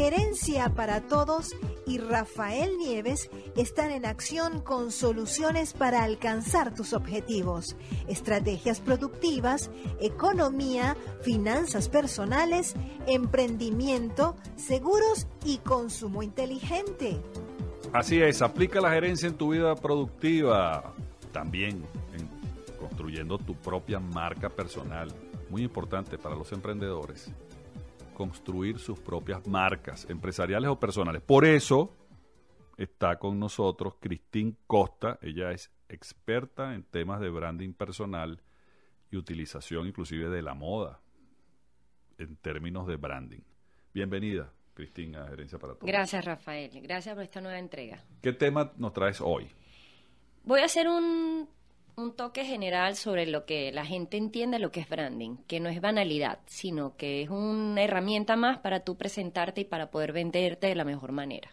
Gerencia para Todos y Rafael Nieves están en acción con soluciones para alcanzar tus objetivos, estrategias productivas, economía, finanzas personales, emprendimiento, seguros y consumo inteligente. Así es, aplica la gerencia en tu vida productiva, también construyendo tu propia marca personal, muy importante para los emprendedores construir sus propias marcas, empresariales o personales. Por eso está con nosotros Cristín Costa, ella es experta en temas de branding personal y utilización inclusive de la moda en términos de branding. Bienvenida, Cristín, a Gerencia para Todos. Gracias, Rafael. Gracias por esta nueva entrega. ¿Qué tema nos traes hoy? Voy a hacer un un toque general sobre lo que la gente entiende lo que es branding, que no es banalidad, sino que es una herramienta más para tú presentarte y para poder venderte de la mejor manera.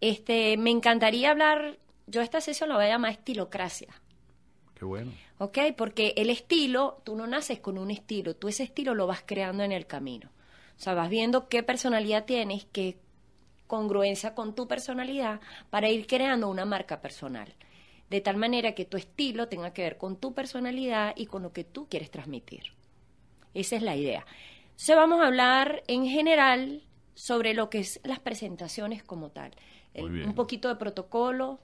Este, me encantaría hablar, yo esta sesión la voy a llamar estilocracia. Qué bueno. Ok, porque el estilo, tú no naces con un estilo, tú ese estilo lo vas creando en el camino. O sea, vas viendo qué personalidad tienes, qué congruencia con tu personalidad para ir creando una marca personal de tal manera que tu estilo tenga que ver con tu personalidad y con lo que tú quieres transmitir. Esa es la idea. Entonces vamos a hablar en general sobre lo que es las presentaciones como tal. un poquito de protocolo,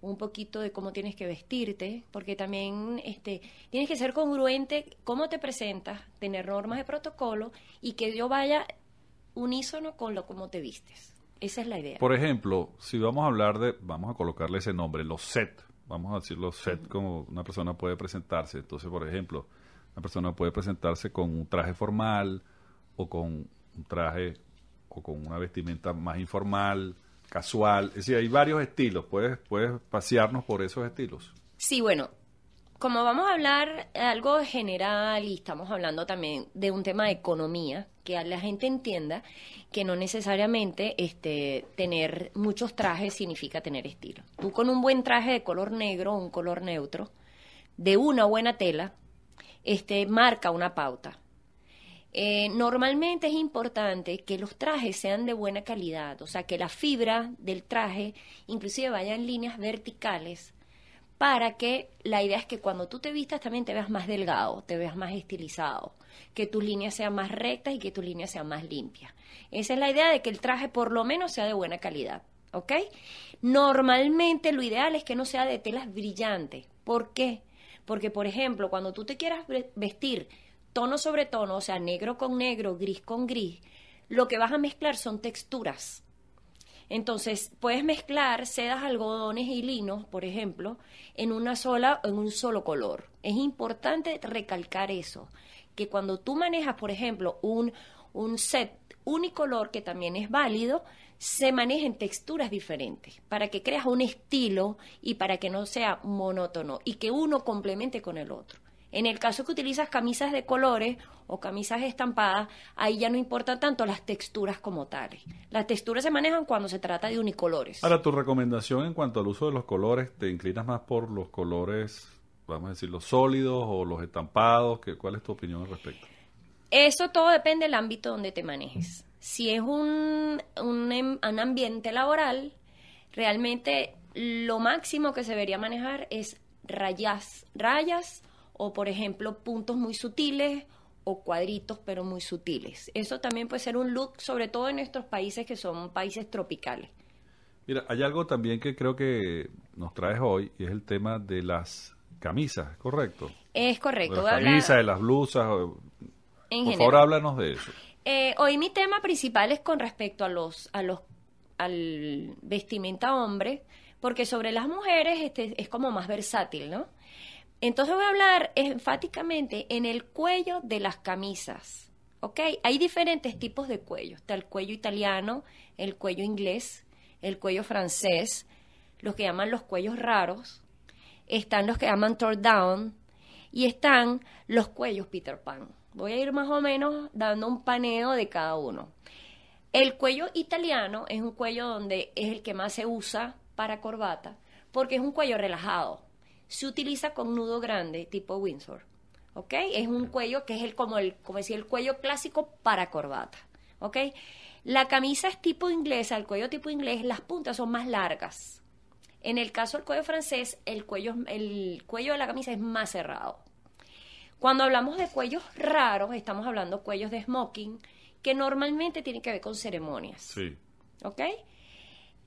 un poquito de cómo tienes que vestirte, porque también este, tienes que ser congruente cómo te presentas, tener normas de protocolo y que yo vaya unísono con lo cómo te vistes. Esa es la idea. Por ejemplo, si vamos a hablar de, vamos a colocarle ese nombre, los set vamos a decirlo, set como una persona puede presentarse. Entonces, por ejemplo, una persona puede presentarse con un traje formal o con un traje o con una vestimenta más informal, casual. Es decir, hay varios estilos. ¿Puedes, puedes pasearnos por esos estilos? Sí, bueno, como vamos a hablar algo general y estamos hablando también de un tema de economía, que la gente entienda que no necesariamente este, tener muchos trajes significa tener estilo. Tú con un buen traje de color negro o un color neutro, de una buena tela, este, marca una pauta. Eh, normalmente es importante que los trajes sean de buena calidad, o sea, que la fibra del traje inclusive vaya en líneas verticales para que la idea es que cuando tú te vistas también te veas más delgado, te veas más estilizado, que tus líneas sean más rectas y que tus líneas sean más limpias. Esa es la idea de que el traje por lo menos sea de buena calidad, ¿ok? Normalmente lo ideal es que no sea de telas brillantes. ¿Por qué? Porque, por ejemplo, cuando tú te quieras vestir tono sobre tono, o sea, negro con negro, gris con gris, lo que vas a mezclar son texturas. Entonces, puedes mezclar sedas, algodones y linos, por ejemplo, en una sola en un solo color. Es importante recalcar eso, que cuando tú manejas, por ejemplo, un un set unicolor que también es válido, se manejen texturas diferentes, para que creas un estilo y para que no sea monótono y que uno complemente con el otro. En el caso que utilizas camisas de colores o camisas estampadas, ahí ya no importa tanto las texturas como tales. Las texturas se manejan cuando se trata de unicolores. Ahora, tu recomendación en cuanto al uso de los colores, ¿te inclinas más por los colores, vamos a decir, los sólidos o los estampados? ¿Qué, ¿Cuál es tu opinión al respecto? Eso todo depende del ámbito donde te manejes. Si es un, un, em, un ambiente laboral, realmente lo máximo que se debería manejar es rayas, rayas o por ejemplo puntos muy sutiles o cuadritos pero muy sutiles. Eso también puede ser un look, sobre todo en nuestros países que son países tropicales. Mira, hay algo también que creo que nos traes hoy y es el tema de las camisas, ¿correcto? Es correcto. De las camisas, de las blusas. por favor, háblanos de eso. Eh, hoy mi tema principal es con respecto a los, a los, al vestimenta hombre, porque sobre las mujeres este es como más versátil, ¿no? Entonces voy a hablar enfáticamente en el cuello de las camisas. ¿Ok? Hay diferentes tipos de cuellos. Está el cuello italiano, el cuello inglés, el cuello francés, los que llaman los cuellos raros, están los que llaman tore down y están los cuellos Peter Pan. Voy a ir más o menos dando un paneo de cada uno. El cuello italiano es un cuello donde es el que más se usa para corbata porque es un cuello relajado se utiliza con nudo grande, tipo Windsor. ¿Ok? Es un cuello que es el, como, el, como decía, el cuello clásico para corbata. ¿Ok? La camisa es tipo inglesa, el cuello tipo inglés, las puntas son más largas. En el caso del cuello francés, el cuello, el cuello de la camisa es más cerrado. Cuando hablamos de cuellos raros, estamos hablando de cuellos de smoking, que normalmente tienen que ver con ceremonias. ¿Ok?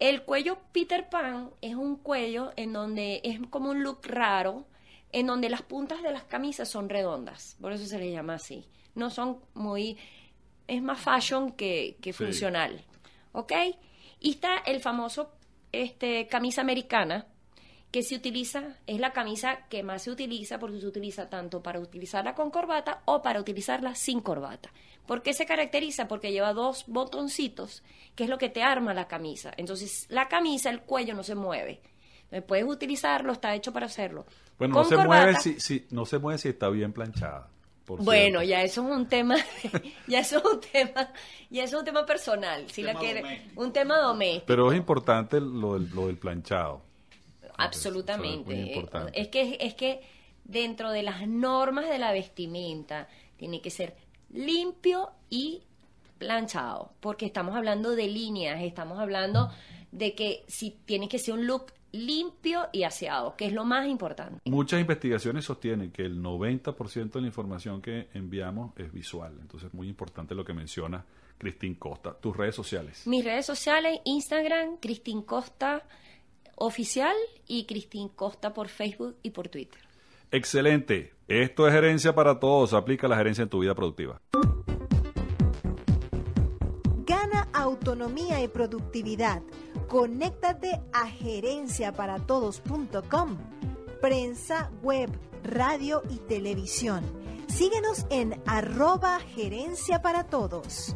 El cuello Peter Pan es un cuello en donde es como un look raro, en donde las puntas de las camisas son redondas, por eso se le llama así. No son muy, es más fashion que, funcional, ¿ok? Y está el famoso este, camisa americana, que se utiliza, es la camisa que más se utiliza porque se utiliza tanto para utilizarla con corbata o para utilizarla sin corbata. ¿Por qué se caracteriza? Porque lleva dos botoncitos, que es lo que te arma la camisa. Entonces, la camisa, el cuello no se mueve. Puedes utilizarlo, está hecho para hacerlo. Bueno, no se, mueve si, no se mueve si está bien planchada. Bueno, ya eso es un tema, ya es un tema, ya es un tema personal, si la quiere, un tema doméstico. Pero es importante lo del planchado. Absolutamente. Eh, es, que, es que dentro de las normas de la vestimenta tiene que ser limpio y planchado, porque estamos hablando de líneas, estamos hablando de que si tiene que ser un look limpio y aseado, que es lo más importante. Muchas investigaciones sostienen que el 90% de la información que enviamos es visual, entonces es muy importante lo que menciona Cristín Costa. Tus redes sociales. Mis redes sociales, Instagram, Cristín Costa oficial y Cristín Costa por Facebook y por Twitter. Excelente. Esto es gerencia para todos. Aplica la gerencia en tu vida productiva. Gana autonomía y productividad. Conéctate a gerenciaparatodos.com. Prensa, web, radio y televisión. Síguenos en arroba gerencia para todos.